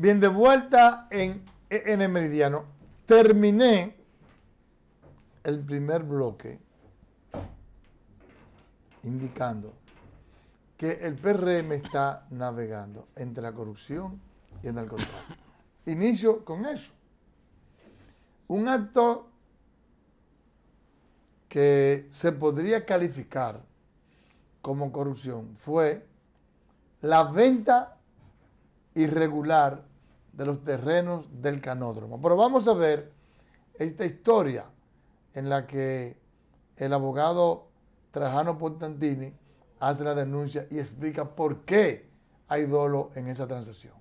Bien, de vuelta en, en el meridiano. Terminé el primer bloque indicando que el PRM está navegando entre la corrupción y el narcotráfico. Inicio con eso. Un acto que se podría calificar como corrupción fue la venta irregular de los terrenos del canódromo. Pero vamos a ver esta historia en la que el abogado Trajano Portantini hace la denuncia y explica por qué hay dolo en esa transacción.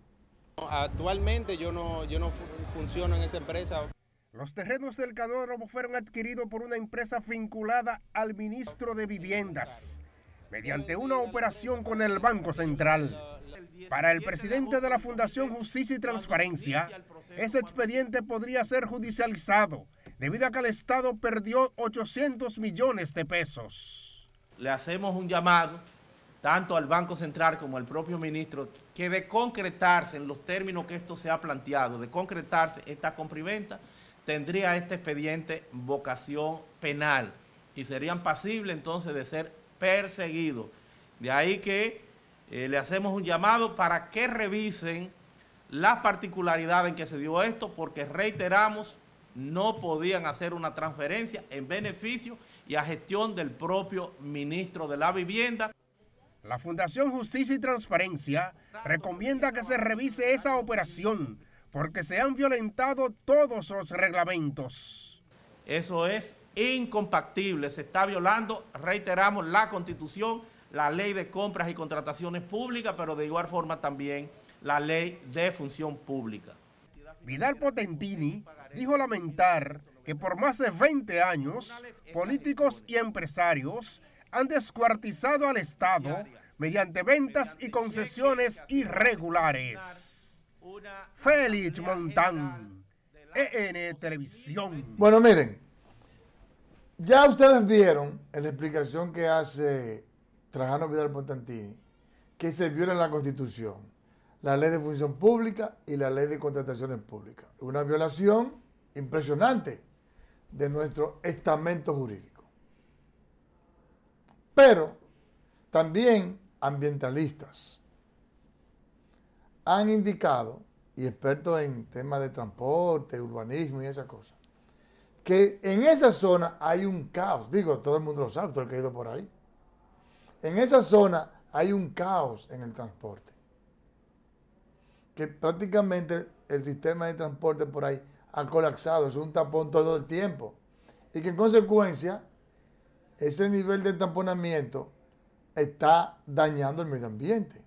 Actualmente yo no, yo no funciono en esa empresa. Los terrenos del canódromo fueron adquiridos por una empresa vinculada al ministro de Viviendas mediante una operación con el Banco Central. Para el presidente de la Fundación Justicia y Transparencia, ese expediente podría ser judicializado debido a que el Estado perdió 800 millones de pesos. Le hacemos un llamado tanto al Banco Central como al propio ministro que de concretarse en los términos que esto se ha planteado, de concretarse esta compriventa, tendría este expediente vocación penal y serían pasibles entonces de ser perseguidos. De ahí que eh, le hacemos un llamado para que revisen la particularidad en que se dio esto, porque reiteramos, no podían hacer una transferencia en beneficio y a gestión del propio ministro de la Vivienda. La Fundación Justicia y Transparencia recomienda que se revise esa operación porque se han violentado todos los reglamentos. Eso es incompatible, se está violando, reiteramos, la constitución la ley de compras y contrataciones públicas, pero de igual forma también la ley de función pública. Vidal Potentini dijo lamentar que por más de 20 años políticos y empresarios han descuartizado al Estado mediante ventas y concesiones irregulares. Félix Montán, EN Televisión. Bueno, miren, ya ustedes vieron la explicación que hace Trajano Vidal Pontantini, que se viola la Constitución, la ley de función pública y la ley de contrataciones públicas. Una violación impresionante de nuestro estamento jurídico. Pero también ambientalistas han indicado, y expertos en temas de transporte, urbanismo y esas cosas, que en esa zona hay un caos. Digo, todo el mundo lo sabe, todo el que ha ido por ahí en esa zona hay un caos en el transporte. Que prácticamente el sistema de transporte por ahí ha colapsado, es un tapón todo el tiempo. Y que en consecuencia, ese nivel de tamponamiento está dañando el medio ambiente,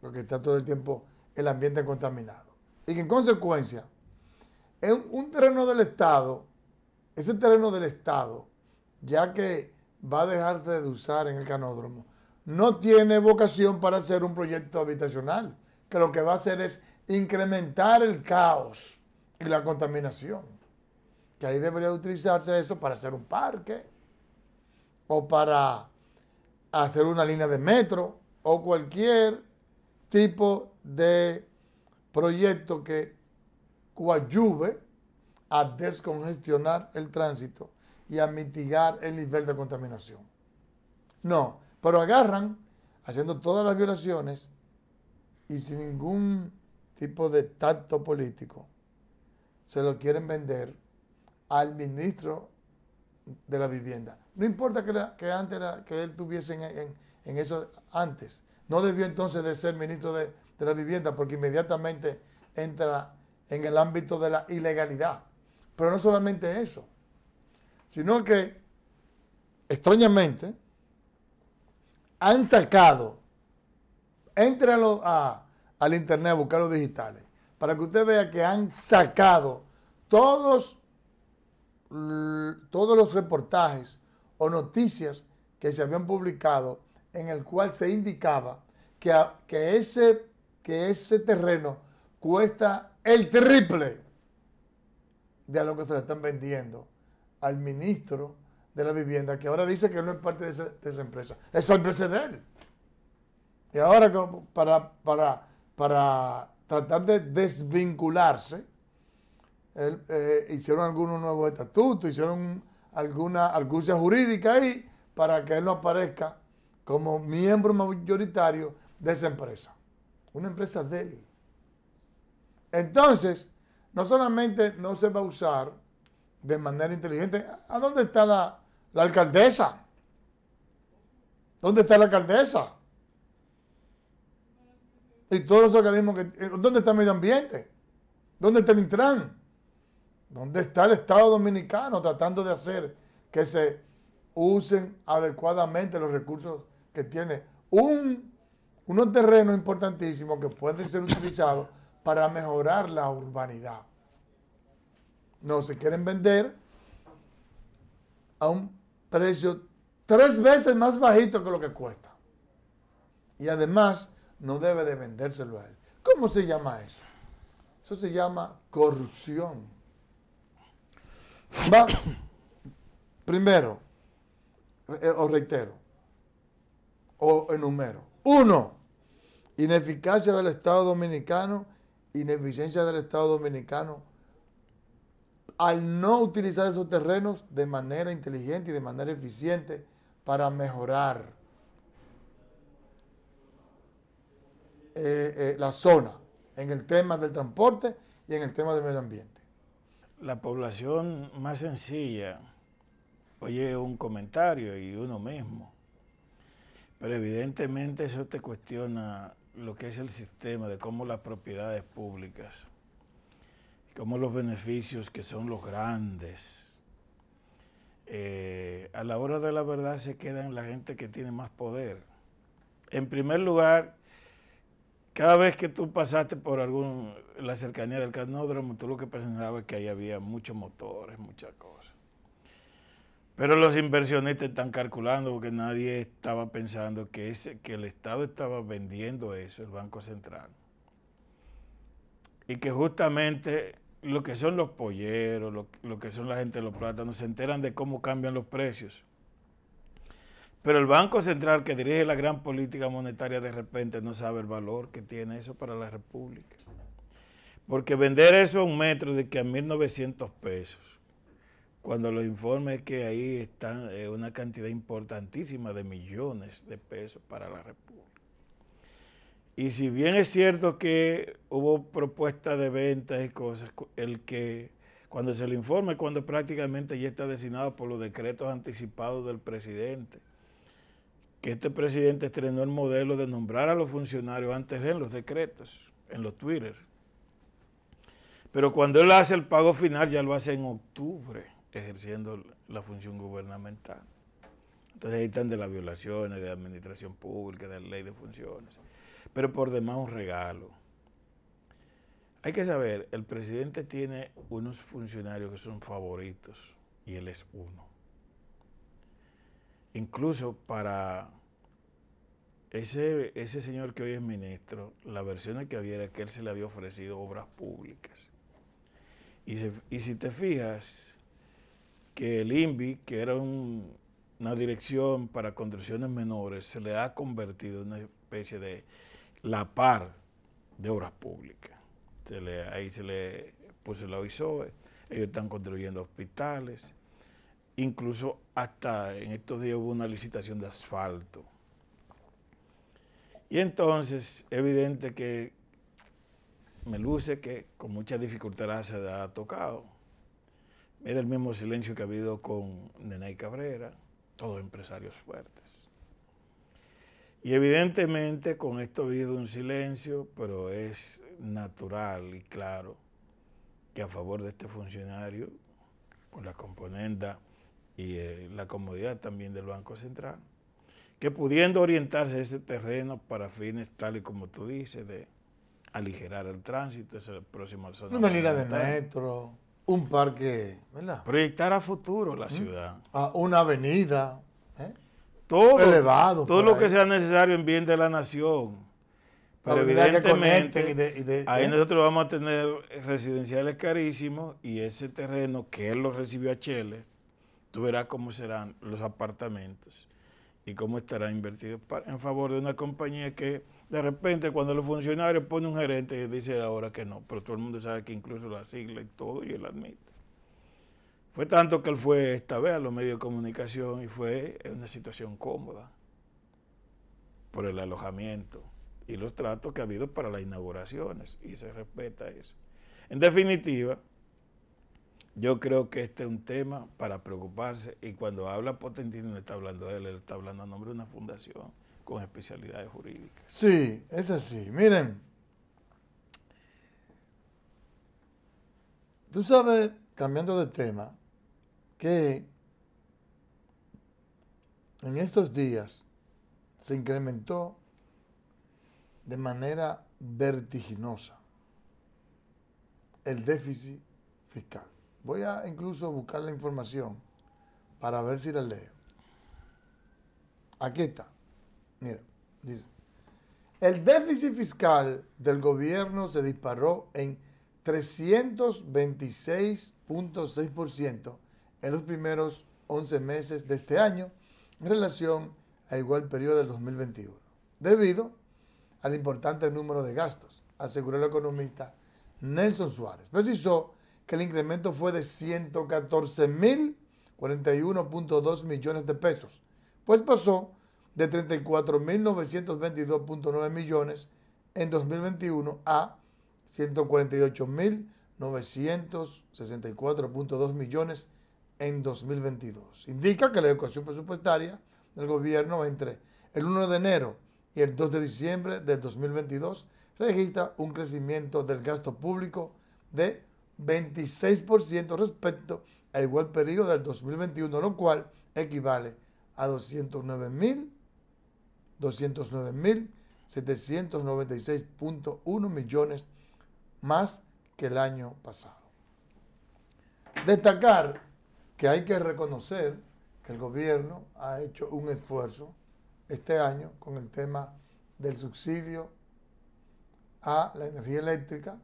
porque está todo el tiempo el ambiente contaminado. Y que en consecuencia, en un terreno del Estado, ese terreno del Estado, ya que va a dejarse de usar en el canódromo, no tiene vocación para hacer un proyecto habitacional, que lo que va a hacer es incrementar el caos y la contaminación. Que ahí debería utilizarse eso para hacer un parque o para hacer una línea de metro o cualquier tipo de proyecto que coadyuve a descongestionar el tránsito y a mitigar el nivel de contaminación. No, pero agarran haciendo todas las violaciones y sin ningún tipo de tacto político. Se lo quieren vender al ministro de la vivienda. No importa que, antes que él tuviese en, eso antes. No debió entonces de ser ministro de la vivienda porque inmediatamente entra en el ámbito de la ilegalidad. Pero no solamente eso sino que, extrañamente, han sacado, entren al internet a buscar los digitales, para que usted vea que han sacado todos, todos los reportajes o noticias que se habían publicado en el cual se indicaba que, que, ese, que ese terreno cuesta el triple de lo que se le están vendiendo al ministro de la vivienda, que ahora dice que no es parte de esa, empresa. empresa es de él. Y ahora para, para, para tratar de desvincularse, él, eh, hicieron algunos nuevos estatutos, hicieron alguna argucia jurídica ahí para que él no aparezca como miembro mayoritario de esa empresa. Una empresa de él. Entonces, no solamente no se va a usar de manera inteligente. ¿A dónde está la, alcaldesa? ¿Dónde está la alcaldesa? Y todos los organismos que... Eh, ¿Dónde está el medio ambiente? ¿Dónde está el Intran? ¿Dónde está el Estado Dominicano tratando de hacer que se usen adecuadamente los recursos que tiene? Un, unos terrenos importantísimos que pueden ser utilizados para mejorar la urbanidad. No, se quieren vender a un precio tres veces más bajito que lo que cuesta. Y además no debe de vendérselo a él. ¿Cómo se llama eso? Eso se llama corrupción. primero, os eh, o reitero, o enumero. Uno, ineficacia del Estado Dominicano, ineficiencia del Estado Dominicano al no utilizar esos terrenos de manera inteligente y de manera eficiente para mejorar eh, eh, la zona en el tema del transporte y en el tema del medio ambiente. La población más sencilla oye un comentario y uno mismo, pero evidentemente eso te cuestiona lo que es el sistema de cómo las propiedades públicas como los beneficios que son los grandes. Eh, a la hora de la verdad se en la gente que tiene más poder. En primer lugar, cada vez que tú pasaste por algún, la cercanía del canódromo, tú lo que pensabas es que ahí había muchos motores, muchas cosas. Pero los inversionistas están calculando porque nadie estaba pensando que, que el Estado estaba vendiendo eso, el Banco Central y que justamente lo que son los polleros, lo, que son la gente de los plátanos, se enteran de cómo cambian los precios. Pero el Banco Central, que dirige la gran política monetaria, de repente no sabe el valor que tiene eso para la República. Porque vender eso a un metro de que a 1.900 pesos, cuando los informes que ahí está eh, una cantidad importantísima de millones de pesos para la República. Y si bien es cierto que hubo propuestas de ventas y cosas, el que cuando se le informe cuando prácticamente ya está designado por los decretos anticipados del presidente, que este presidente estrenó el modelo de nombrar a los funcionarios antes de en los decretos, en los Twitter. Pero cuando él hace el pago final, ya lo hace en octubre, ejerciendo la función gubernamental. Entonces ahí están de las violaciones de administración pública, de la ley de funciones pero por demás un regalo. Hay que saber, el presidente tiene unos funcionarios que son favoritos y él es uno. Incluso para ese, ese señor que hoy es ministro, la versión que había era que él se le había ofrecido obras públicas. Y, y si te fijas, que el INVI, que era una dirección para construcciones menores, se le ha convertido en una especie de la par de obras públicas. ahí se le puso el OISOE, ellos están construyendo hospitales, incluso hasta en estos días hubo una licitación de asfalto. Y entonces, evidente que me luce que con mucha dificultad se ha tocado. Mira el mismo silencio que ha habido con Nenay Cabrera, todos empresarios fuertes. Y evidentemente con esto ha habido un silencio, pero es natural y claro que a favor de este funcionario, con la componenda y eh, la comodidad también del Banco Central, que pudiendo orientarse a ese terreno para fines tal y como tú dices, de aligerar el tránsito, esa próxima zona. Una línea de metro, un parque, ¿verdad? Proyectar a futuro la ¿Mm? ciudad. A una avenida. ¿eh? todo, elevado. Todo lo que sea necesario en bien de la nación. Pero evidentemente, ahí ¿eh? nosotros vamos a tener residenciales carísimos y ese terreno que él lo recibió a Chele, tú verás cómo serán los apartamentos y cómo estará invertido en favor de una compañía que de repente cuando los funcionarios ponen un gerente y dice ahora que no, pero todo el mundo sabe que incluso la sigla y todo y él admite. Fue tanto que él fue esta vez a los medios de comunicación y fue en una situación cómoda por el alojamiento y los tratos que ha habido para las inauguraciones y se respeta eso. En definitiva, yo creo que este es un tema para preocuparse y cuando habla Potentino no está hablando de él, él está hablando a nombre de una fundación con especialidades jurídicas. Sí, es así. Miren, tú sabes, cambiando de tema, que en estos días se incrementó de manera vertiginosa el déficit fiscal. Voy a incluso buscar la información para ver si la leo. Aquí está. Mira, dice. El déficit fiscal del gobierno se disparó en 326.6% en los primeros 11 meses de este año en relación a igual periodo del 2021, debido al importante número de gastos, aseguró el economista Nelson Suárez. Precisó que el incremento fue de 114.041.2 millones de pesos, pues pasó de 34.922.9 millones en 2021 a 148.964.2 millones en 2022. Indica que la educación presupuestaria del gobierno entre el 1 de enero y el 2 de diciembre de 2022 registra un crecimiento del gasto público de 26% respecto al igual periodo del 2021, lo cual equivale a 209.000 209.796.1 millones más que el año pasado. Destacar que hay que reconocer que el gobierno ha hecho un esfuerzo este año con el tema del subsidio a la energía eléctrica,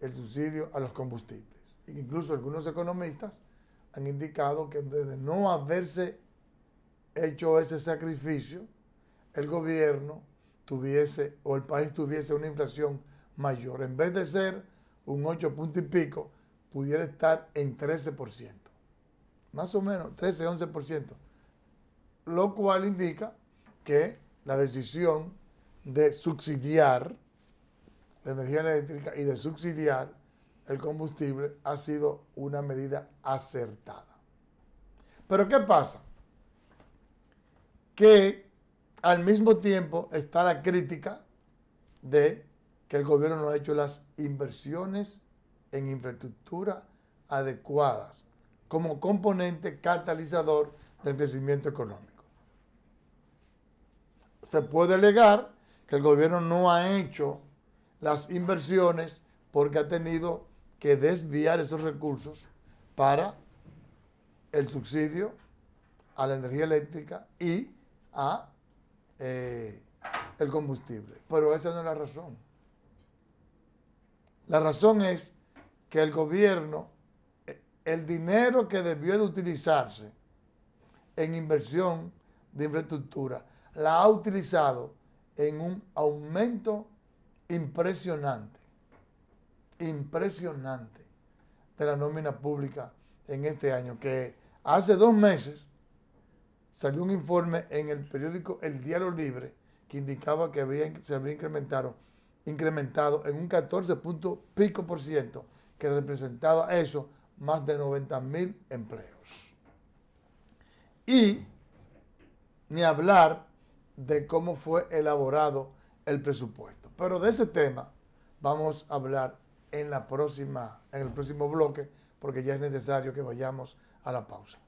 el subsidio a los combustibles. Incluso algunos economistas han indicado que desde no haberse hecho ese sacrificio, el gobierno tuviese o el país tuviese una inflación mayor. En vez de ser un 8 punto y pico, pudiera estar en 13% más o menos 13, 11%, lo cual indica que la decisión de subsidiar la energía eléctrica y de subsidiar el combustible ha sido una medida acertada. Pero ¿qué pasa? Que al mismo tiempo está la crítica de que el gobierno no ha hecho las inversiones en infraestructura adecuadas como componente catalizador del crecimiento económico. Se puede alegar que el gobierno no ha hecho las inversiones porque ha tenido que desviar esos recursos para el subsidio a la energía eléctrica y a eh, el combustible. Pero esa no es la razón. La razón es que el gobierno el dinero que debió de utilizarse en inversión de infraestructura la ha utilizado en un aumento impresionante, impresionante de la nómina pública en este año, que hace dos meses salió un informe en el periódico El Diario Libre que indicaba que se había incrementado, incrementado en un 14 punto pico por ciento, que representaba eso más de 90.000 empleos. Y ni hablar de cómo fue elaborado el presupuesto. Pero de ese tema vamos a hablar en la próxima, en el próximo bloque, porque ya es necesario que vayamos a la pausa.